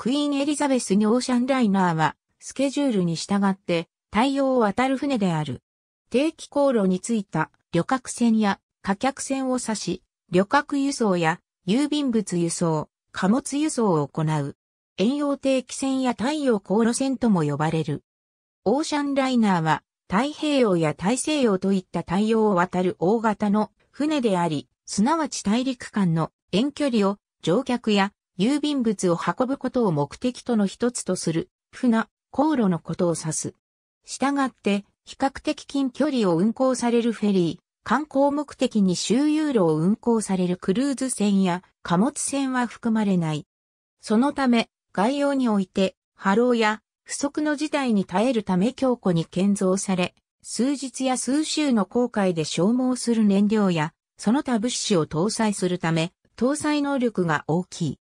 クイーンエリザベスにオーシャンライナーは、スケジュールに従って、太陽を渡る船である。定期航路についた旅客船や貨客船を指し、旅客輸送や郵便物輸送、貨物輸送を行う。遠洋定期船や太陽航路船とも呼ばれる。オーシャンライナーは太平洋や大西洋といった太陽を渡る大型の船であり、すなわち大陸間の遠距離を乗客や郵便物を運ぶことを目的との一つとする、船、航路のことを指す。したがって、比較的近距離を運航されるフェリー、観光目的に周遊路を運航されるクルーズ船や貨物船は含まれない。そのため、概要において、波浪や不測の事態に耐えるため強固に建造され、数日や数週の航海で消耗する燃料や、その他物資を搭載するため、搭載能力が大きい。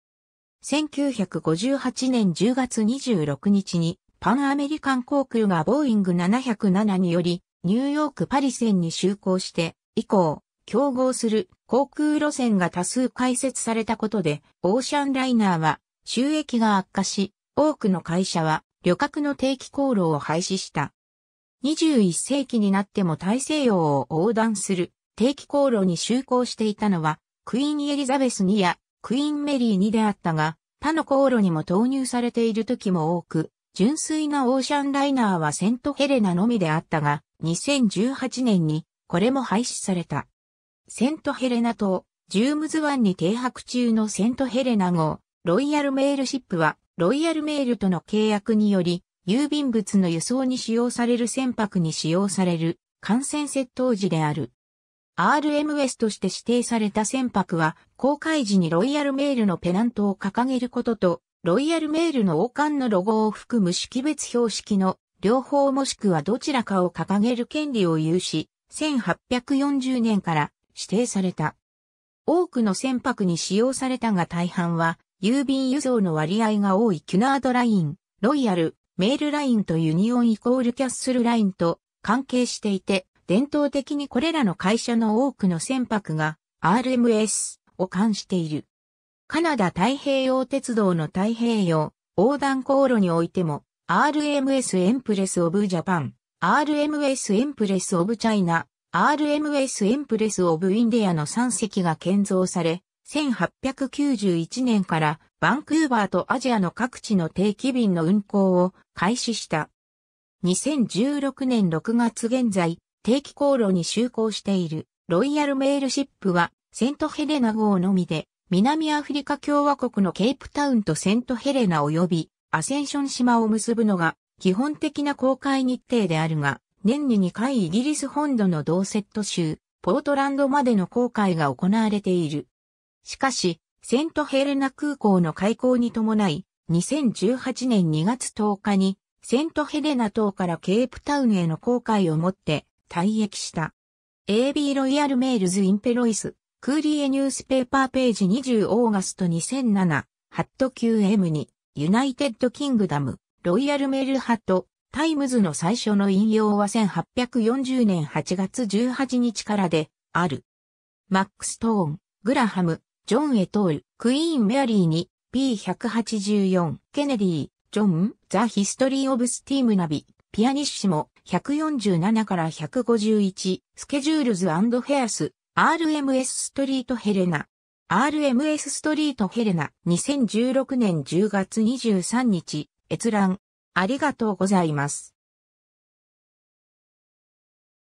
1958年10月26日にパンアメリカン航空がボーイング707によりニューヨーク・パリ線に就航して以降競合する航空路線が多数開設されたことでオーシャンライナーは収益が悪化し多くの会社は旅客の定期航路を廃止した。21世紀になっても大西洋を横断する定期航路に就航していたのはクイーン・エリザベス2やクイーンメリー2であったが、他の航路にも投入されている時も多く、純粋なオーシャンライナーはセントヘレナのみであったが、2018年にこれも廃止された。セントヘレナ島、ジュームズ湾に停泊中のセントヘレナ号、ロイヤルメールシップは、ロイヤルメールとの契約により、郵便物の輸送に使用される船舶に使用される、艦船窃盗時である。RMS として指定された船舶は、公開時にロイヤルメールのペナントを掲げることと、ロイヤルメールの王冠のロゴを含む識別標識の両方もしくはどちらかを掲げる権利を有し、1840年から指定された。多くの船舶に使用されたが大半は、郵便輸送の割合が多いキュナードライン、ロイヤル、メールラインとユニオンイコールキャッスルラインと関係していて、伝統的にこれらの会社の多くの船舶が RMS を冠している。カナダ太平洋鉄道の太平洋横断航路においても RMS エンプレスオブジャパン、RMS エンプレスオブチャイナ、RMS エンプレスオブインディアの3隻が建造され、1891年からバンクーバーとアジアの各地の定期便の運航を開始した。2016年6月現在、定期航路に就航しているロイヤルメールシップはセントヘレナ号のみで南アフリカ共和国のケープタウンとセントヘレナ及びアセンション島を結ぶのが基本的な航海日程であるが年に2回イギリス本土のドーセット州ポートランドまでの航海が行われている。しかし、セントヘレナ空港の開港に伴い、2018年2月10日に、セントヘレナ島からケープタウンへの航海をもって、退役した。AB ロイヤルメールズ・インペロイス、クーリエニュースペーパーページ20オーガスト2007、ハット QM に、ユナイテッド・キングダム、ロイヤルメールハット、タイムズの最初の引用は1840年8月18日からで、ある。マックス・トーン、グラハム、ジョン・エトール、クイーン・メアリーに、P184、ケネディ、ジョン、ザ・ヒストリー・オブ・スティーム・ナビ、ピアニッシモ、147から151、スケジュールズフェアス、RMS ストリートヘレナ。RMS ストリートヘレナ、2016年10月23日、閲覧。ありがとうございます。